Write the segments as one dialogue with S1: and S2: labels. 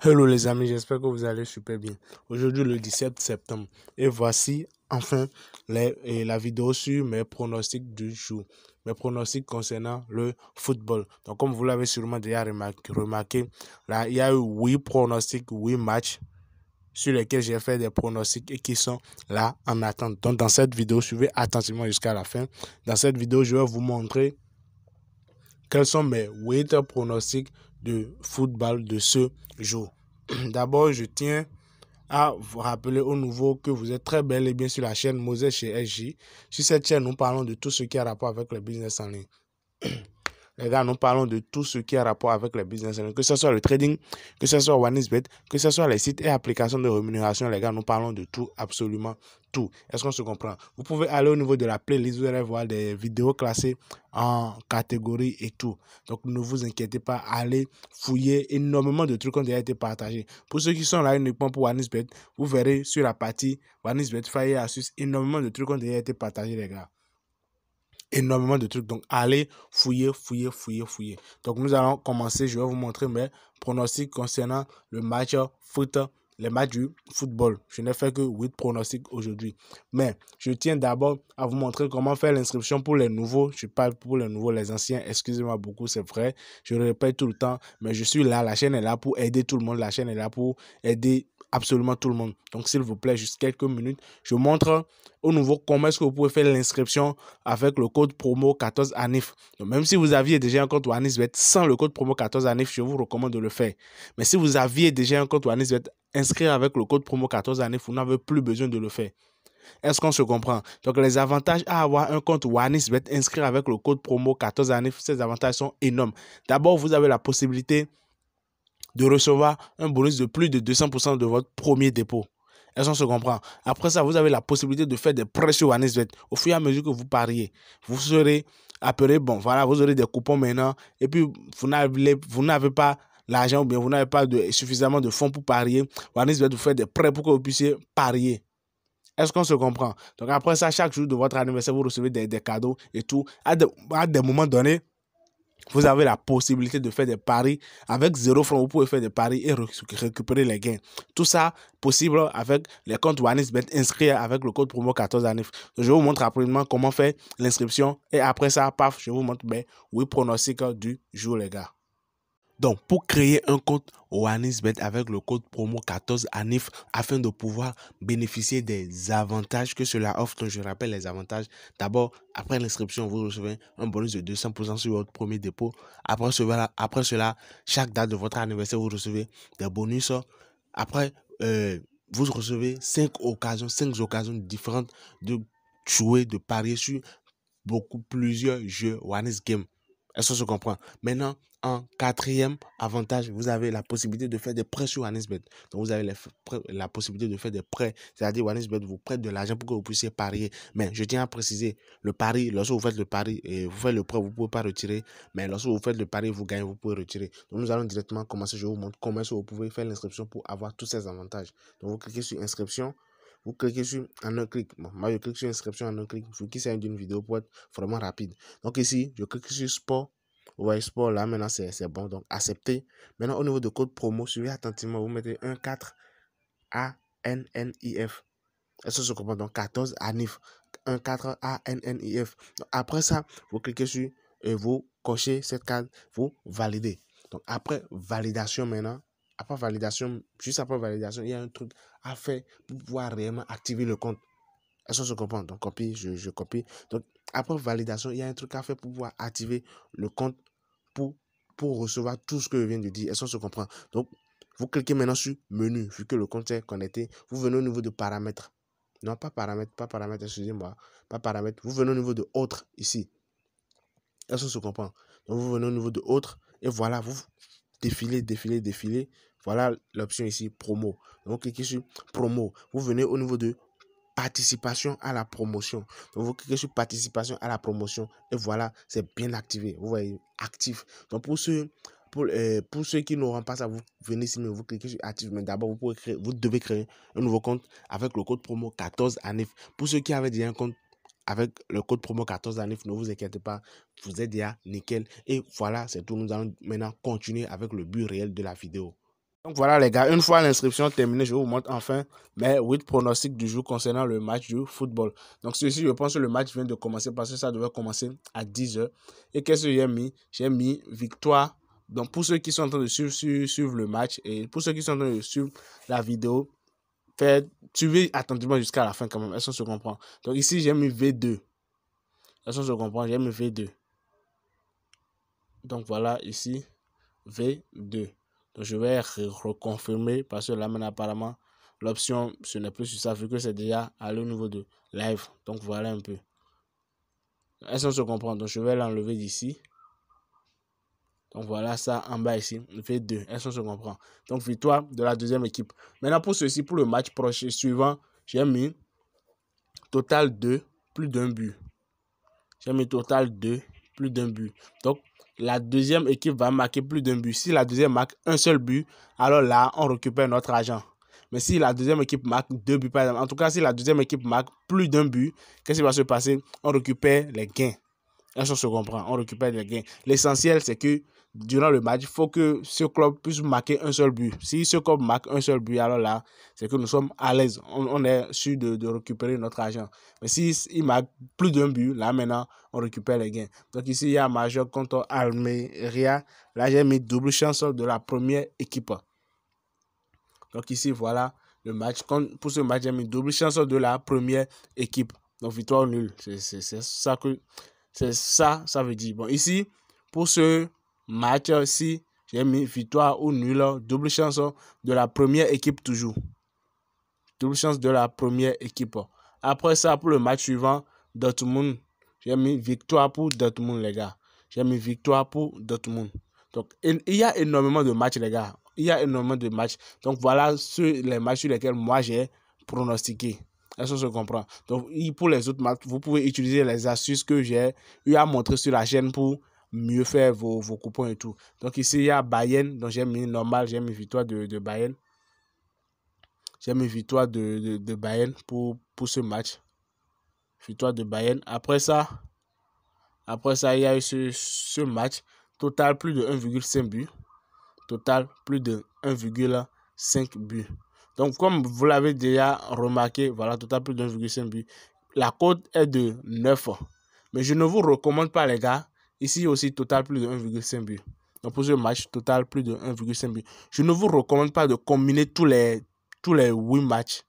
S1: Hello les amis, j'espère que vous allez super bien. Aujourd'hui le 17 septembre et voici enfin la vidéo sur mes pronostics du jour. Mes pronostics concernant le football. Donc comme vous l'avez sûrement déjà remarqué, là, il y a eu 8 pronostics, 8 matchs sur lesquels j'ai fait des pronostics et qui sont là en attente. Donc dans cette vidéo, suivez attentivement jusqu'à la fin. Dans cette vidéo, je vais vous montrer quels sont mes 8 pronostics de football de ce jour. D'abord, je tiens à vous rappeler au nouveau que vous êtes très bel et bien sur la chaîne Moses chez SJ. Sur cette chaîne, nous parlons de tout ce qui a rapport avec le business en ligne. Les gars, nous parlons de tout ce qui a rapport avec le business, que ce soit le trading, que ce soit OneIsBet, que ce soit les sites et applications de rémunération. Les gars, nous parlons de tout, absolument tout. Est-ce qu'on se comprend Vous pouvez aller au niveau de la playlist, vous allez voir des vidéos classées en catégories et tout. Donc, ne vous inquiétez pas, allez fouiller énormément de trucs qui ont déjà été partagés. Pour ceux qui sont là uniquement pour OneIsBet, vous verrez sur la partie OneIsBet Fire Asus énormément de trucs ont déjà été partagés, les gars énormément de trucs. Donc, allez fouiller, fouiller, fouiller, fouiller. Donc, nous allons commencer. Je vais vous montrer mes pronostics concernant le match foot, les matchs du football. Je n'ai fait que 8 pronostics aujourd'hui. Mais je tiens d'abord à vous montrer comment faire l'inscription pour les nouveaux. Je parle pour les nouveaux, les anciens. Excusez-moi beaucoup, c'est vrai. Je le répète tout le temps. Mais je suis là. La chaîne est là pour aider tout le monde. La chaîne est là pour aider absolument tout le monde. Donc, s'il vous plaît, juste quelques minutes, je montre au nouveau comment est-ce que vous pouvez faire l'inscription avec le code promo 14ANIF. Donc, même si vous aviez déjà un compte êtes sans le code promo 14ANIF, je vous recommande de le faire. Mais si vous aviez déjà un compte êtes inscrit avec le code promo 14ANIF, vous n'avez plus besoin de le faire. Est-ce qu'on se comprend Donc, les avantages à avoir un compte être inscrit avec le code promo 14ANIF, ces avantages sont énormes. D'abord, vous avez la possibilité de recevoir un bonus de plus de 200% de votre premier dépôt. Est-ce qu'on se comprend Après ça, vous avez la possibilité de faire des prêts sur Wanisbet. Au fur et à mesure que vous pariez, vous serez appelé, bon voilà, vous aurez des coupons maintenant, et puis vous n'avez pas l'argent ou bien vous n'avez pas suffisamment de fonds pour parier, Wanisbet vous fait des prêts pour que vous puissiez parier. Est-ce qu'on se comprend Donc après ça, chaque jour de votre anniversaire, vous recevez des, cadeaux et tout. À, à des moments donnés, vous avez la possibilité de faire des paris. Avec zéro franc. vous pouvez faire des paris et récupérer les gains. Tout ça possible avec les comptes OneXBet inscrit avec le code promo 14ANIF. Je vous montre rapidement comment faire l'inscription. Et après ça, paf, je vous montre mes ben, oui pronostics du jour, les gars. Donc, pour créer un compte Oneisbet avec le code promo 14 ANIF afin de pouvoir bénéficier des avantages que cela offre. Donc, je rappelle les avantages. D'abord, après l'inscription, vous recevez un bonus de 200% sur votre premier dépôt. Après cela, après cela, chaque date de votre anniversaire, vous recevez des bonus. Après, euh, vous recevez 5 occasions, 5 occasions différentes de jouer, de parier sur beaucoup plusieurs jeux OneS Game. Est-ce que se Maintenant, en quatrième avantage, vous avez la possibilité de faire des prêts sur Wannisbet. Donc, vous avez la possibilité de faire des prêts. C'est-à-dire, Wannisbet vous prête de l'argent pour que vous puissiez parier. Mais je tiens à préciser, le pari, lorsque vous faites le pari et vous faites le prêt, vous ne pouvez pas retirer. Mais lorsque vous faites le pari, vous gagnez, vous pouvez retirer. Donc, nous allons directement commencer. Je vous montre comment vous pouvez faire l'inscription pour avoir tous ces avantages. Donc, vous cliquez sur inscription vous cliquez sur un clic. moi, je clique sur inscription en un clic. vous vous qu'il une d'une vidéo pour être vraiment rapide. Donc ici, je clique sur sport. Vous voyez sport là, maintenant c'est bon. Donc accepter. Maintenant, au niveau de code promo, suivez attentivement. Vous mettez 14 ANNIF. Est-ce que se comprend Donc 14 ANIF. N I F après ça, vous cliquez sur et vous cochez cette case, vous validez. Donc après validation maintenant, après validation, juste après validation, il y a un truc à faire pour pouvoir réellement activer le compte. Est-ce qu'on se comprend Donc, copie, je, copie. Donc, après validation, il y a un truc à faire pour pouvoir activer le compte pour, pour recevoir tout ce que je viens de dire. Est-ce qu'on se comprend Donc, vous cliquez maintenant sur menu, vu que le compte est connecté. Vous venez au niveau de paramètres. Non, pas paramètres, pas paramètres, excusez-moi. Pas paramètres. Vous venez au niveau de autres ici. Est-ce qu'on se comprend Donc, vous venez au niveau de autres. Et voilà, vous défilez, défilez, défilez. Voilà l'option ici promo. Donc cliquez sur promo. Vous venez au niveau de participation à la promotion. Donc, vous cliquez sur participation à la promotion et voilà, c'est bien activé. Vous voyez, actif. Donc, pour ceux, pour, euh, pour ceux qui n'auront pas ça, vous venez ici, mais vous cliquez sur actif. Mais d'abord, vous, pouvez vous devez créer un nouveau compte avec le code promo 14 anif Pour ceux qui avaient déjà un compte avec le code promo 14 anif ne vous inquiétez pas, vous êtes déjà nickel. Et voilà, c'est tout. Nous allons maintenant continuer avec le but réel de la vidéo. Donc voilà les gars, une fois l'inscription terminée, je vous montre enfin mes 8 pronostics du jour concernant le match du football. Donc ceci, je pense que le match vient de commencer parce que ça devait commencer à 10h. Et qu'est-ce que j'ai mis J'ai mis victoire. Donc pour ceux qui sont en train de suivre, le match et pour ceux qui sont en train de suivre la vidéo, faites, suivez attentivement jusqu'à la fin quand même, est-ce qu'on se comprend Donc ici, j'ai mis V2. Est-ce qu'on se comprend J'ai mis V2. Donc voilà, ici, V2. Donc je vais reconfirmer parce que là maintenant apparemment l'option ce n'est plus sur ça vu que c'est déjà à le niveau de live. Donc voilà un peu. Est-ce qu'on se comprend Donc je vais l'enlever d'ici. Donc voilà ça en bas ici. fait 2 Est-ce qu'on se comprend Donc victoire de la deuxième équipe. Maintenant pour ceci, pour le match prochain suivant, j'ai mis total 2, plus d'un but. J'ai mis total 2, plus d'un but. Donc la deuxième équipe va marquer plus d'un but. Si la deuxième marque un seul but, alors là, on récupère notre argent. Mais si la deuxième équipe marque deux buts, par exemple, en tout cas, si la deuxième équipe marque plus d'un but, qu'est-ce qui va se passer On récupère les gains. se comprend On récupère les gains. L'essentiel, c'est que durant le match, il faut que ce club puisse marquer un seul but. Si ce club marque un seul but, alors là, c'est que nous sommes à l'aise. On, est sûr de, récupérer notre argent. Mais s'il si marque plus d'un but, là maintenant, on récupère les gains. Donc ici, il y a un majeur contre Almeria. Là, j'ai mis double chance de la première équipe. Donc ici, voilà le match. Pour ce match, j'ai mis double chance de la première équipe. Donc victoire nulle. C'est ça que... C'est ça, ça veut dire. Bon, ici, pour ce match, aussi, j'ai mis victoire ou nul, double chance de la première équipe toujours. Double chance de la première équipe. Après ça, pour le match suivant, Dortmund, j'ai mis victoire pour Dortmund, les gars. J'ai mis victoire pour Dortmund. Donc, il y a énormément de matchs, les gars. Il y a énormément de matchs. Donc, voilà sur les matchs sur lesquels moi j'ai pronostiqué. Est-ce qu'on se comprend Donc, pour les autres matchs, vous pouvez utiliser les astuces que j'ai eu à montrer sur la chaîne pour mieux faire vos, coupons et tout. Donc ici, il y a Bayern, donc j'ai mis normal, j'ai mis victoire de, de Bayern. J'ai mis victoire de, de, Bayern pour, pour ce match. Victoire de Bayern. Après ça, après ça, il y a eu ce, ce match. Total, plus de 1,5 but. Total, plus de 1,5 but. Donc, comme vous l'avez déjà remarqué, voilà, total, plus de 1,5 but. La cote est de 9. Mais je ne vous recommande pas, les gars, Ici aussi, total plus de 1,5 but. Donc pour ce match, total plus de 1,5 but. Je ne vous recommande pas de combiner tous les, tous les 8 matchs.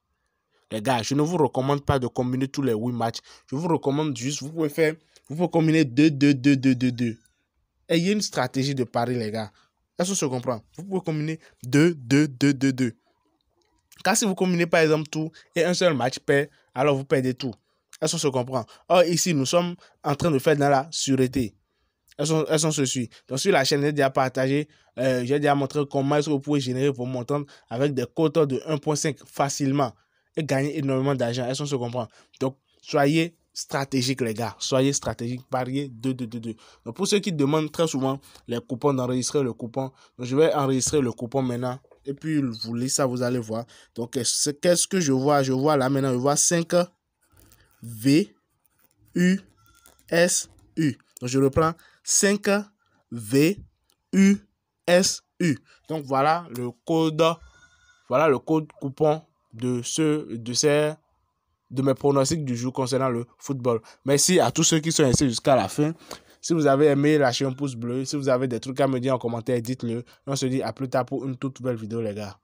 S1: Les gars, je ne vous recommande pas de combiner tous les 8 matchs. Je vous recommande juste, vous pouvez faire, vous pouvez combiner 2, 2, 2, 2, 2, 2. Ayez une stratégie de pari, les gars. Est-ce qu'on se comprend Vous pouvez combiner 2, 2, 2, 2, 2. Car si vous combinez par exemple tout et un seul match perd, alors vous perdez tout. Est-ce qu'on se comprend Or ici, nous sommes en train de faire dans la sûreté. Elles sont, elles sont Donc, sur la chaîne, j'ai déjà partagé, euh, j'ai déjà montré comment est-ce que vous pouvez générer vos montants avec des quotas de 1.5 facilement et gagner énormément d'argent. Elles sont se comprend. Donc, soyez stratégiques, les gars. Soyez stratégique. Pariez 2, 2, 2, 2. Donc, pour ceux qui demandent très souvent les coupons, d'enregistrer le coupon, donc je vais enregistrer le coupon maintenant. Et puis, vous lisez ça, vous allez voir. Donc, qu'est-ce que je vois Je vois là maintenant, je vois 5 V, U, S, U. Donc, je reprends 5 V U S U. Donc voilà le code voilà le code coupon de ce de ces de mes pronostics du jour concernant le football. Merci à tous ceux qui sont restés jusqu'à la fin. Si vous avez aimé, lâchez un pouce bleu. Si vous avez des trucs à me dire en commentaire, dites-le. On se dit à plus tard pour une toute nouvelle vidéo, les gars.